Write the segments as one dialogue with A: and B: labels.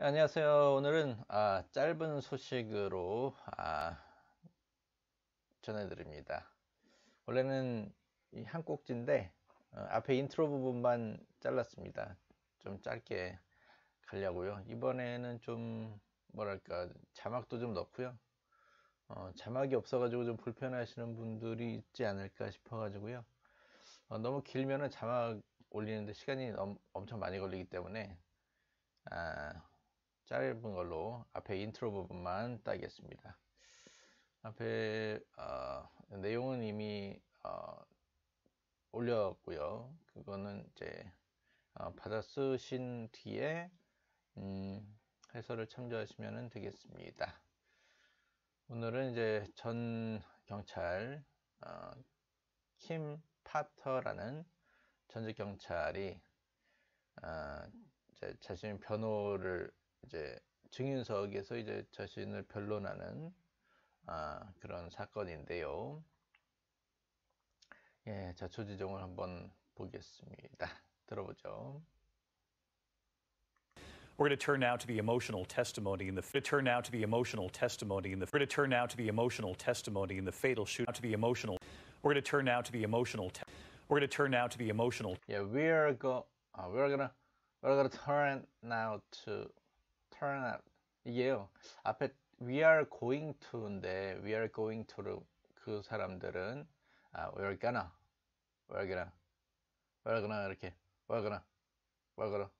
A: 네, 안녕하세요. 오늘은 아, 짧은 소식으로 아, 전해드립니다. 원래는 한 꼭지인데 어, 앞에 인트로 부분만 잘랐습니다. 좀 짧게 가려고요. 이번에는 좀 뭐랄까 자막도 좀 넣고요. 어, 자막이 없어가지고 좀불편하시는 분들이 있지 않을까 싶어가지고요. 어, 너무 길면은 자막 올리는데 시간이 엄, 엄청 많이 걸리기 때문에 아, 짧은 걸로 앞에 인트로 부분만 따겠습니다. 앞에 어, 내용은 이미 어, 올렸고요. 그거는 이제 어, 받아 쓰신 뒤에 음, 해설을 참조하시면 되겠습니다. 오늘은 이제 전 경찰 어, 킴 파터라는 전직 경찰이 어, 자신의 변호를 이제 증인석에서 이제 자신을 변론하는 아, 그런 사건인데요. 예, 자초지종을 한번 보겠습니다. 들어보죠.
B: We're going to turn now to the emotional testimony in the to turn now to the emotional testimony in the to turn now to the emotional testimony in the fatal shoot to the emotional. We're going to turn now to the emotional. Te-
A: we're going to turn now to the emotional. Yeah, we're go. Uh, we're gonna we're gonna turn now to turn out 이게요 앞에 we are going to인데 we are going to를 그 사람들은 아, we're gonna we're gonna we're gonna 이렇게 we're gonna we're gonna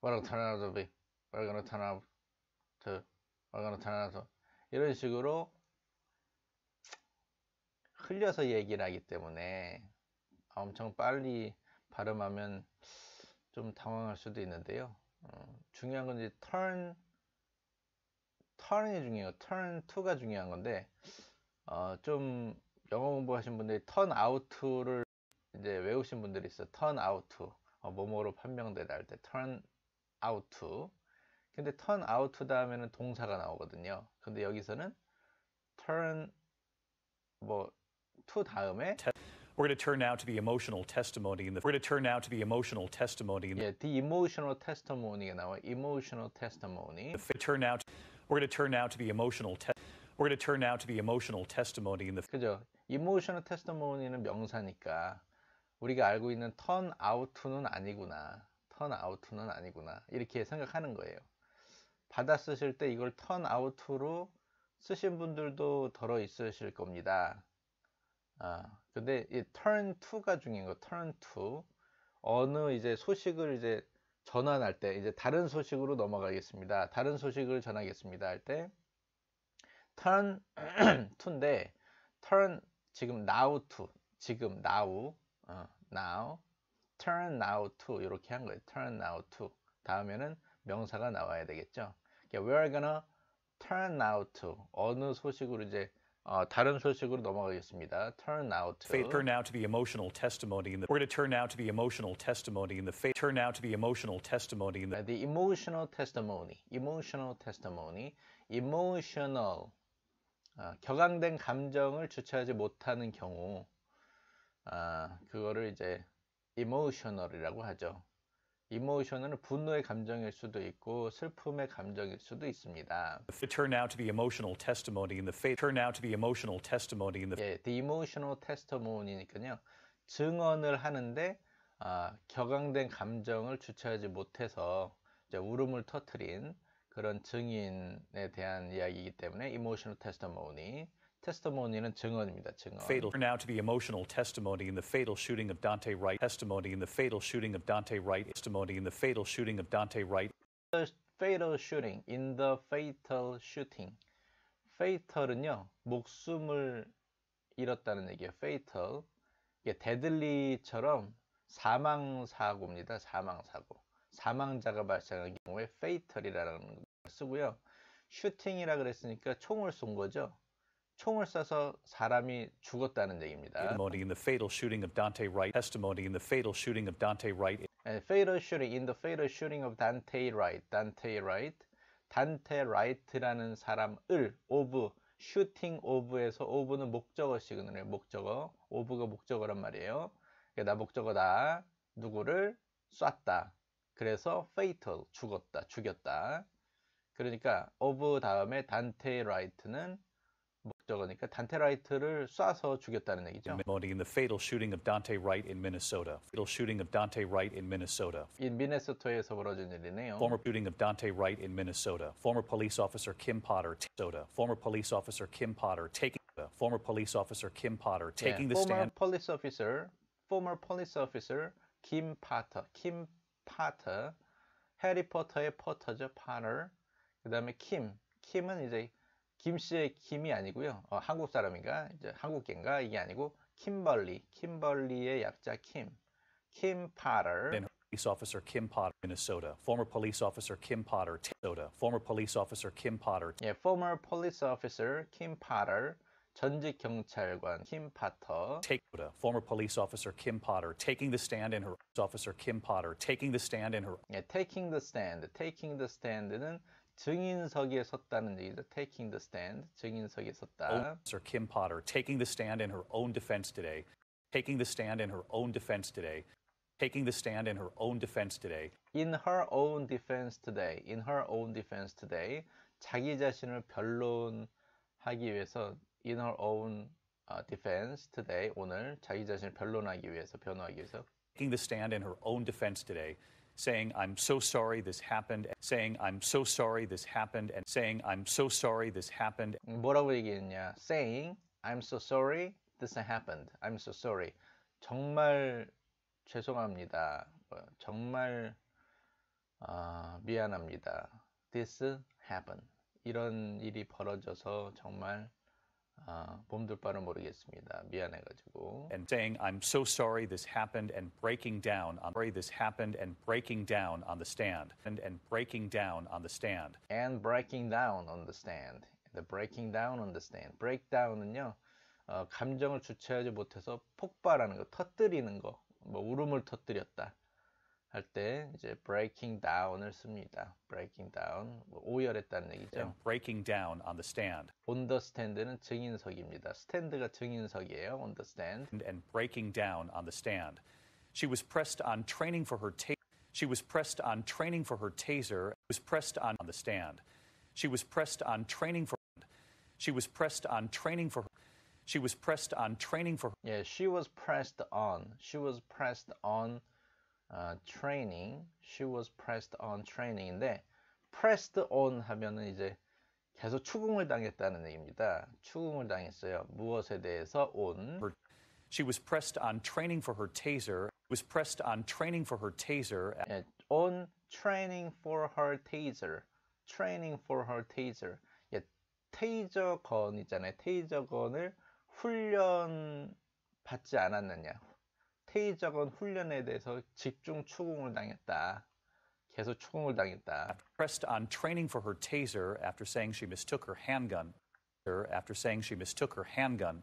A: we're gonna turn out to be we're gonna turn out to we're gonna turn out to 이런 식으로 흘려서 얘기를 하기 때문에 엄청 빨리 발음하면 좀 당황할 수도 있는데요 중요한 건 이제 turn turn이 중요해요. turn to가 중요한 건데 어, 좀 영어 공부하신 분들이 turn out를 이제 외우신 분들이 있어. 요 turn out 어, 뭐뭐로 판명되다 할 때 turn out 근데 turn out 다음에는 동사가 나오거든요. 근데 여기서는 turn 뭐 to 다음에
B: We're going to turn now to the emotional testimony in the. We're going to turn now to the emotional testimony in the. Yeah, the emotional testimony now. Emotional testimony. The turn now. To, we're going to turn now to the emotional
A: test. We're going to turn now to the emotional testimony in the. 그죠? Emotional testimony는 명사니까 우리가 알고 있는 turn out는 아니구나. turn out는 아니구나. 이렇게 생각하는 거예요. 받아 쓰실 때 이걸 turn out로 쓰신 분들도 더러 있으실 겁니다. 아, 근데 이 turn to가 중요한 거 turn to 어느 이제 소식을 이제 전환할 때 이제 다른 소식으로 넘어가겠습니다. 다른 소식을 전하겠습니다 할 때 turn to인데 turn 지금 now to 지금 now 어, now turn now to 이렇게 한 거예요. turn now to 다음에는 명사가 나와야 되겠죠. 그러니까 we're gonna turn now to 어느 소식으로 이제 어, 다른 소식으로 넘어가겠습니다. Turn out. f a t h turn out to
B: e emotional testimony in the. We're going to turn out t h e emotional testimony in the fate. Turn out t h e emotional testimony
A: in the. The emotional testimony. Emotional testimony. Emotional. 어, 격앙된 감정을 주체하지 못하는 경우, 아, 그거를 이제 emotional이라고 하죠. 이모션은 분노의 감정일 수도 있고 슬픔의 감정일 수도 있습니다. Turn out to be emotional testimony in the faith. Turn out to be emotional testimony in the. 예, the emotional testimony니까요. 증언을 하는데 아, 격앙된 감정을 주체하지 못해서 이제 울음을 터트린 그런 증인에 대한 이야기이기 때문에 emotional testimony 테스터모니는 증언입니다. 증언. Fatal
B: now to t h e emotional testimony in the fatal shooting of Dante Wright. Testimony in the fatal shooting of Dante Wright. Testimony in the fatal shooting of Dante Wright.
A: The fatal shooting in the fatal shooting. fatal은요 목숨을 잃었다는 얘기예요. fatal 이게 데들리처럼 사망 사고입니다. 사망 사고. 사망자가 발생한 경우에 fatal이라는 걸 쓰고요. 슈팅이라 그랬으니까 총을 쏜 거죠. 총을 쏴서 사람이 죽었다는 얘기입니다. Testimony
B: in the fatal shooting of Dante Wright. Testimony in the fatal shooting of Dante Wright.
A: And fatal shooting in the fatal shooting of Dante Wright. Dante Wright. 단테 라이트라는 사람을 오브 슈팅 오브에서 오브는 목적어 시그널이에요. 목적어. 오브가 목적어란 말이에요. 그러니까 나 목적어다. 누구를 쐈다. 그래서 fatal 죽었다. 죽였다. 그러니까 of 다음에 단테 라이트는 그러니까 단테 라이트를 쏴서 죽였다는 얘기죠. Morning in the fatal shooting
B: of Dante Wright in Minnesota. Fatal shooting of Dante Wright in Minnesota.
A: 이 미네소타에서 벌어진 일이네요. Former
B: shooting of Dante Wright in Minnesota. Former police officer Kim Potter. Minnesota. Former police officer Kim Potter taking former police officer Kim Potter taking the stand. Former
A: police officer, former police officer Kim Potter, Kim Potter, 해리포터의 포터죠, 파터. 그다음에 킴, 킴은 이제 씨의 김이 아니고요. 어, 한국 사람인가? 이제 한국계인가? 이게 아니고 킴벌리, 킴벌리의 약자 킴, 킴 파터. Police officer Kim Potter, Minnesota.
B: Former police officer Kim Potter, Minnesota. Former police officer Kim Potter. 예, former police officer Kim Potter. 전직 경찰관 Kim Potter. Take former police officer Kim Potter taking the stand in her officer Kim Potter taking the stand in her. 예, taking
A: the stand. taking the stand는 증인석에 섰다는 얘기죠. Taking the stand. 증인석에 섰다. Sir Kim Potter taking the stand in her own defense today. Taking the stand in her own defense today. Taking the stand in her own defense today. In her own defense today. In her own defense today. 자기 자신을 변론하기 위해서 in her own defense today 오늘 자기 자신을 변론하기 위해서 변호하기 위해서 taking the stand in her own defense today saying, I'm so
B: sorry this happened, saying, I'm so sorry this happened, and saying, I'm so sorry this happened.
A: 뭐라고 얘기했냐? saying, I'm so sorry this happened. I'm so sorry. 정말 죄송합니다. 정말 미안합니다. This happened. 이런 일이 벌어져서 정말 아, 봄들 바는 모르겠습니다. 미안해가지고. And saying I'm
B: so sorry this happened and breaking down on sorry this happened and breaking down on the stand
A: and and breaking down on the stand and breaking down on the stand. The breaking down on the stand. Break down은요 어, 감정을 주체하지 못해서 폭발하는 거, 터뜨리는 거, 뭐 울음을 터뜨렸다. 할때 이제 breaking down을 씁니다. breaking down 오열했다는 얘기죠. And breaking down on the stand. on the stand는 증인석입니다. Stand가 증인석이에요. on the stand. And, and breaking
B: down on the stand. She was pressed on training for her ta- She was pressed on training for her taser. Was pressed on on the stand. She was pressed on training for She was pressed on training for her. She was pressed on training for her. Yeah, she was pressed
A: on. She was pressed on training. She was pressed on training인데 pressed on 하면은 이제 계속 추궁을 당했다는 얘기입니다. 추궁을 당했어요. 무엇에 대해서 on. She was pressed on
B: training for her taser. Was pressed on training for her taser. on training
A: for her taser. Training for her taser. 예, 테이저 건이잖아요. 테이저 훈련 받지 않았느냐. 태의적인 훈련에 대해서 집중 추궁을 당했다. 계속
B: 추궁을 당했다. Pressed on training for her taser after saying she mistook her handgun. After saying she mistook her handgun.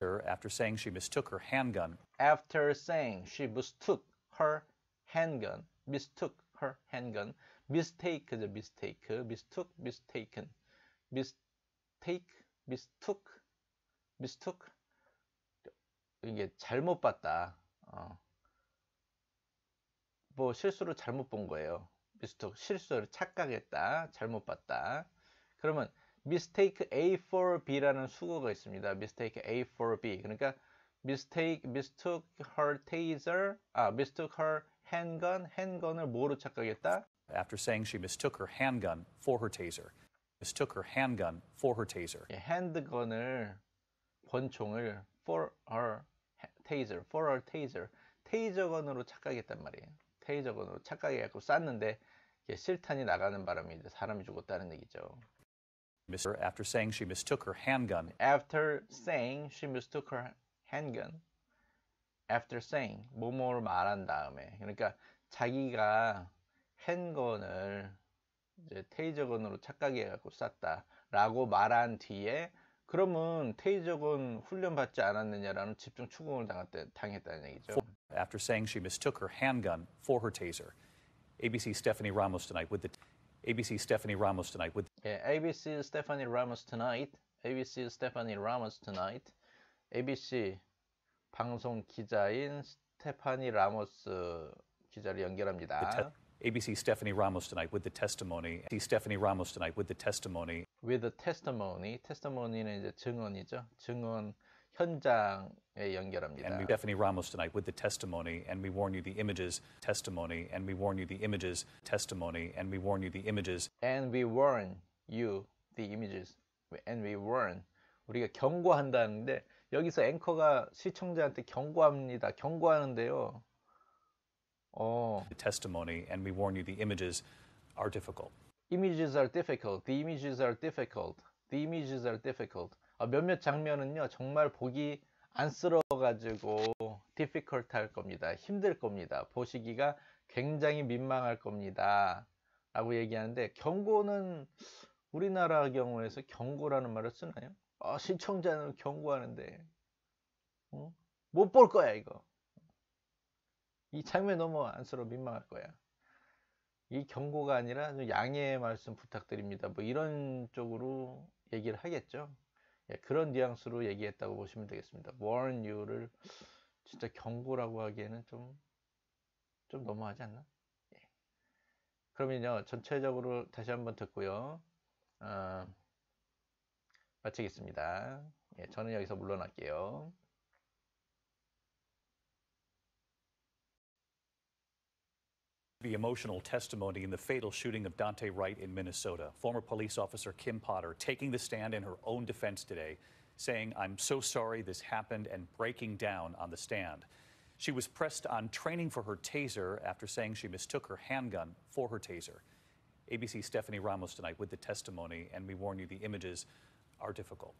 B: After saying she mistook her handgun.
A: After saying she mistook her handgun. Mistook her handgun. Mistake죠, mistake. Mistook, mistaken. Mistake, mistook, mistook. 이게 잘못 봤다. 어. 뭐 실수를 잘못 본 거예요. 미스터 실수를 착각했다. 잘못 봤다. 그러면 mistake A for B라는 수거가 있습니다. mistake A for B. 그러니까 mistake mistook her taser 아 mistook her handgun handgun을 뭐로 착각했다?
B: After saying she mistook her handgun for her taser. mistook her handgun for her taser.
A: 예, handgun을 권총을 for her 테이저, 포럴 테이저, 테이저건으로 착각했단 말이에요. 테이저건으로 착각해갖고 쐈는데 이게 실탄이 나가는 바람에 이제 사람이 죽었다는 얘기죠. After saying she mistook her handgun. After saying she mistook her handgun. After saying 뭐뭐를 말한 다음에 그러니까 자기가 핸건을 이제 테이저건으로 착각해갖고 쐈다라고 말한 뒤에 그러면 테이저건 훈련받지 않았느냐라는 집중 추궁을 당했다, 당했다는 얘기죠.
B: After saying she mistook her handgun for her taser, ABC Stephanie Ramos tonight with the ABC Stephanie Ramos tonight with
A: 예, ABC Stephanie Ramos tonight, ABC Stephanie Ramos tonight, ABC 방송 기자인 스테파니 라모스 기자를 연결합니다.
B: ABC Stephanie Ramos tonight with the testimony. Stephanie Ramos tonight with the testimony.
A: With the testimony. testimony는 이제 증언이죠. 증언 현장에 연결합니다. And we,
B: Stephanie Ramos tonight with the testimony, and we warn you the images testimony, and we warn you the images
A: testimony, and we warn you the images. And we warn you the images, and we warn. 우리가 경고한다는데 여기서 앵커가 시청자한테 경고합니다. 경고하는데요.
B: 어. The testimony, and we warn you the images
A: are difficult. Images are difficult. The images are difficult. The images are difficult. 아, 몇몇 장면은요 정말 보기 안쓰러워가지고 difficult 할 겁니다. 힘들 겁니다. 보시기가 굉장히 민망할 겁니다. 라고 얘기하는데 경고는 우리나라 경우에서 경고라는 말을 쓰나요? 아, 시청자는 경고하는데 어? 못볼 거야 이거 이 장면 너무 안쓰러워 민망할 거야. 이 경고가 아니라 양해의 말씀 부탁드립니다. 뭐 이런 쪽으로 얘기를 하겠죠. 예, 그런 뉘앙스로 얘기했다고 보시면 되겠습니다. warn you를 진짜 경고라고 하기에는 좀, 좀 너무하지 않나? 예. 그러면요, 전체적으로 다시 한번 듣고요. 어, 마치겠습니다. 예, 저는 여기서 물러날게요. The emotional testimony in
B: the fatal shooting of Dante Wright in Minnesota. Former police officer Kim Potter taking the stand in her own defense today, saying, I'm so sorry this happened, and breaking down on the stand. She was pressed on training for her taser after saying she mistook her handgun for her taser. ABC Stephanie Ramos tonight with the testimony, and we warn you the images are difficult.